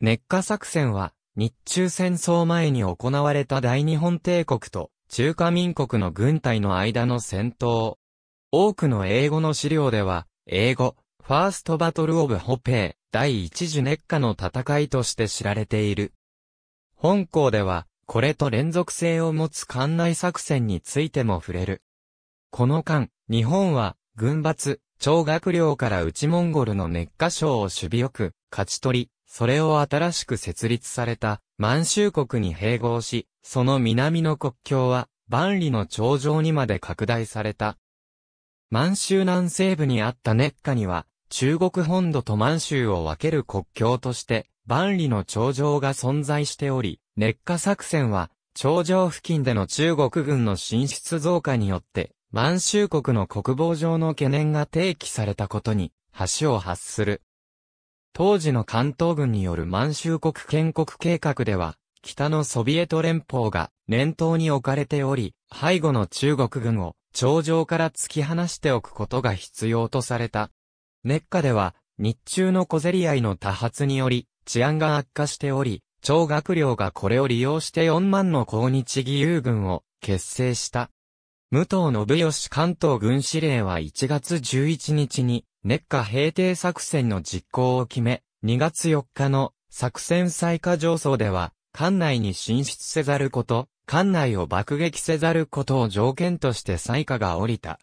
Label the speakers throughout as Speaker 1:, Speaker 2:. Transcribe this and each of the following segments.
Speaker 1: 熱火作戦は、日中戦争前に行われた大日本帝国と中華民国の軍隊の間の戦闘。多くの英語の資料では、英語、ファーストバトルオブホペイ、第一次熱火の戦いとして知られている。本校では、これと連続性を持つ艦内作戦についても触れる。この間、日本は、軍閥、超学寮から内モンゴルの熱火省を守備よく、勝ち取り、それを新しく設立された満州国に併合し、その南の国境は万里の頂上にまで拡大された。満州南西部にあった熱下には、中国本土と満州を分ける国境として、万里の頂上が存在しており、熱下作戦は、頂上付近での中国軍の進出増加によって、満州国の国防上の懸念が提起されたことに、橋を発する。当時の関東軍による満州国建国計画では、北のソビエト連邦が念頭に置かれており、背後の中国軍を頂上から突き放しておくことが必要とされた。熱下では、日中の小競り合いの多発により、治安が悪化しており、超学寮がこれを利用して4万の抗日義勇軍を結成した。武藤信義関東軍司令は1月11日に熱火平定作戦の実行を決め、2月4日の作戦再下上層では、艦内に進出せざること、艦内を爆撃せざることを条件として再下が降りた。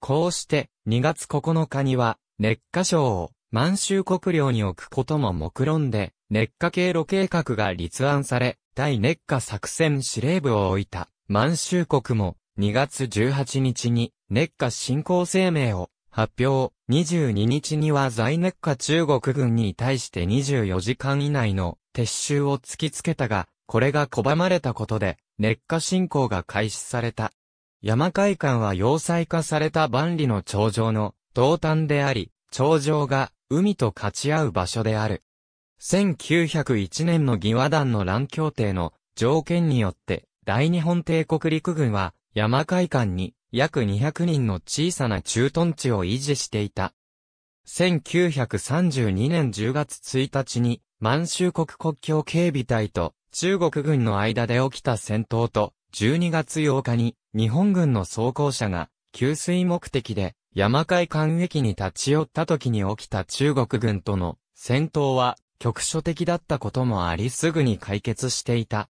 Speaker 1: こうして、2月9日には、熱火省を満州国領に置くことも目論んで、熱火経路計画が立案され、対熱火作戦司令部を置いた満州国も2月18日に熱火進行声明を発表。22日には在熱化中国軍に対して24時間以内の撤収を突きつけたが、これが拒まれたことで、熱化進行が開始された。山海間は要塞化された万里の頂上の東端であり、頂上が海と勝ち合う場所である。1901年の義和団の乱協定の条件によって、大日本帝国陸軍は山海間に約200人の小さな駐屯地を維持していた。1932年10月1日に満州国国境警備隊と中国軍の間で起きた戦闘と12月8日に日本軍の装甲車が給水目的で山海間駅に立ち寄った時に起きた中国軍との戦闘は局所的だったこともありすぐに解決していた。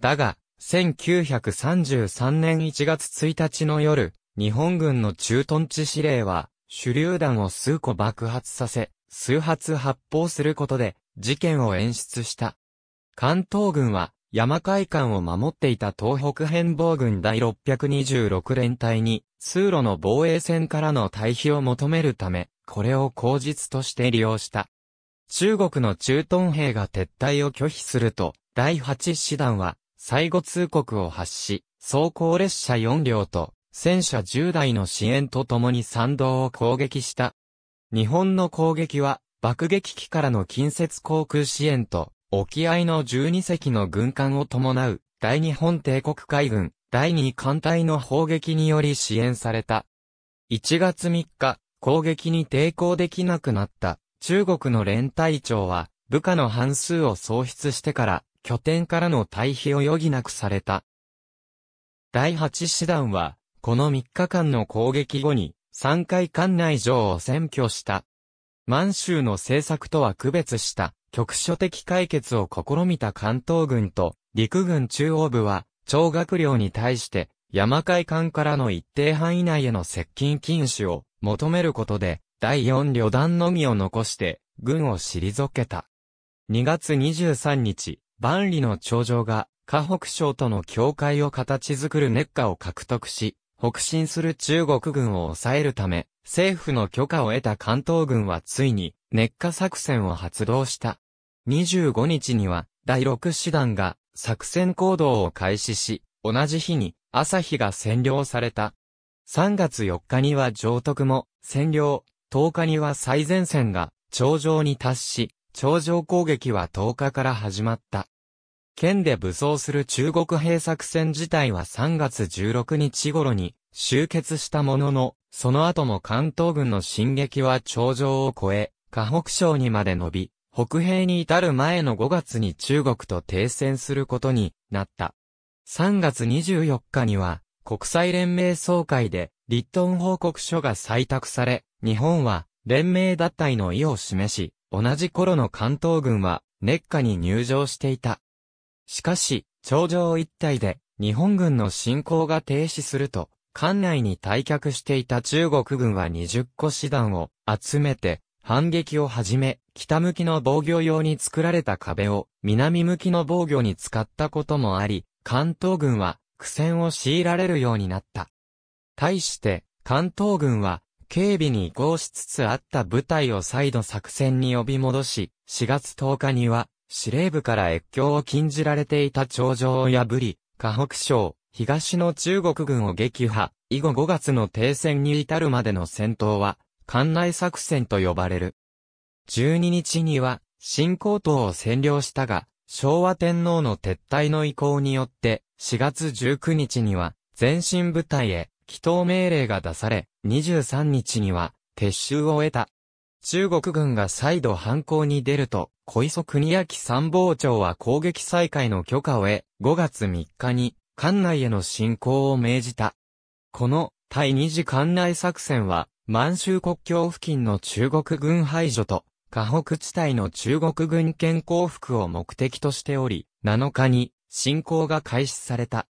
Speaker 1: だが、1933年1月1日の夜、日本軍の駐屯地司令は、手榴弾を数個爆発させ、数発発砲することで、事件を演出した。関東軍は、山海間を守っていた東北変防軍第626連隊に、通路の防衛線からの退避を求めるため、これを口実として利用した。中国の駐屯兵が撤退を拒否すると、第8師団は、最後通告を発し、装甲列車4両と戦車10台の支援とともに参道を攻撃した。日本の攻撃は爆撃機からの近接航空支援と沖合の12隻の軍艦を伴う大日本帝国海軍第2艦隊の砲撃により支援された。1月3日、攻撃に抵抗できなくなった中国の連隊長は部下の半数を喪失してから拠点からの退避を余儀なくされた。第8師団は、この3日間の攻撃後に、3回艦内城を占拠した。満州の政策とは区別した、局所的解決を試みた関東軍と、陸軍中央部は、長学寮に対して、山海艦からの一定範囲内への接近禁止を求めることで、第4旅団のみを残して、軍を退けた。2月23日、万里の長城が、河北省との境界を形作る熱化を獲得し、北進する中国軍を抑えるため、政府の許可を得た関東軍はついに、熱化作戦を発動した。25日には、第6師団が、作戦行動を開始し、同じ日に、朝日が占領された。3月4日には上徳も占領、10日には最前線が頂上に達し、頂上攻撃は10日から始まった。県で武装する中国兵作戦自体は3月16日頃に終結したものの、その後も関東軍の進撃は頂上を越え、河北省にまで伸び、北兵に至る前の5月に中国と停戦することになった。3月24日には、国際連盟総会で、立東報告書が採択され、日本は、連盟脱退の意を示し、同じ頃の関東軍は、熱下に入場していた。しかし、頂上一帯で日本軍の進攻が停止すると、艦内に退却していた中国軍は20個師団を集めて反撃をはじめ、北向きの防御用に作られた壁を南向きの防御に使ったこともあり、関東軍は苦戦を強いられるようになった。対して、関東軍は警備に移行しつつあった部隊を再度作戦に呼び戻し、4月10日には司令部から越境を禁じられていた頂上を破り、河北省、東の中国軍を撃破、以後5月の停戦に至るまでの戦闘は、艦内作戦と呼ばれる。12日には、新高等を占領したが、昭和天皇の撤退の意向によって、4月19日には、前進部隊へ、祈祷命令が出され、23日には、撤収を得た。中国軍が再度反抗に出ると、小磯国明参謀長は攻撃再開の許可を得、5月3日に、艦内への侵攻を命じた。この、第二次艦内作戦は、満州国境付近の中国軍排除と、河北地帯の中国軍権降伏を目的としており、7日に、侵攻が開始された。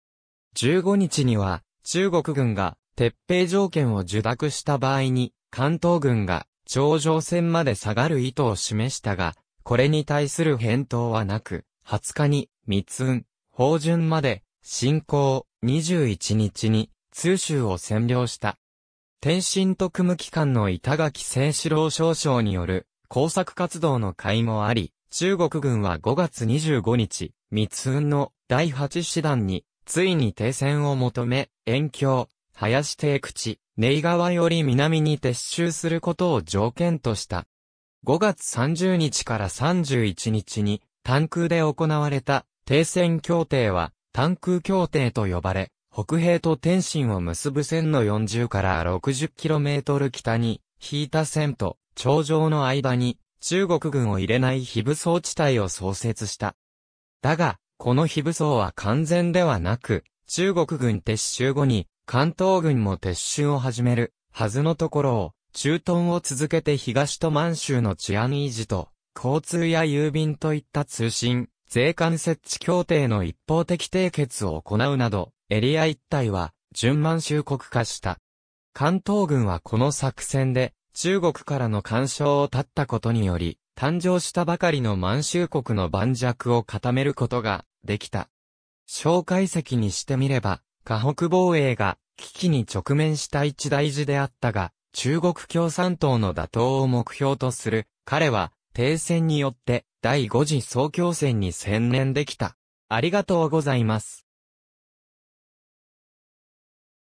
Speaker 1: 15日には、中国軍が、鉄平条件を受諾した場合に、関東軍が頂上線まで下がる意図を示したが、これに対する返答はなく、20日に、密運、法順まで、進行、21日に、通州を占領した。天津特務機関の板垣清志郎少将による工作活動の会もあり、中国軍は5月25日、密運の第8師団に、ついに停戦を求め、延強、林邸口、ネイ川より南に撤収することを条件とした。5月30日から31日に、単空で行われた停戦協定は、単空協定と呼ばれ、北平と天津を結ぶ線の40から 60km 北に、引いた線と、頂上の間に、中国軍を入れない非武装地帯を創設した。だが、この非武装は完全ではなく、中国軍撤収後に、関東軍も撤収を始めるはずのところを、駐屯を続けて東と満州の治安維持と、交通や郵便といった通信、税関設置協定の一方的締結を行うなど、エリア一帯は、順満州国化した。関東軍はこの作戦で、中国からの干渉を断ったことにより、誕生したばかりの満州国の盤石を固めることができた。紹介石にしてみれば、河北防衛が危機に直面した一大事であったが、中国共産党の打倒を目標とする彼は停戦によって第5次総共戦に専念できた。ありがとうございます。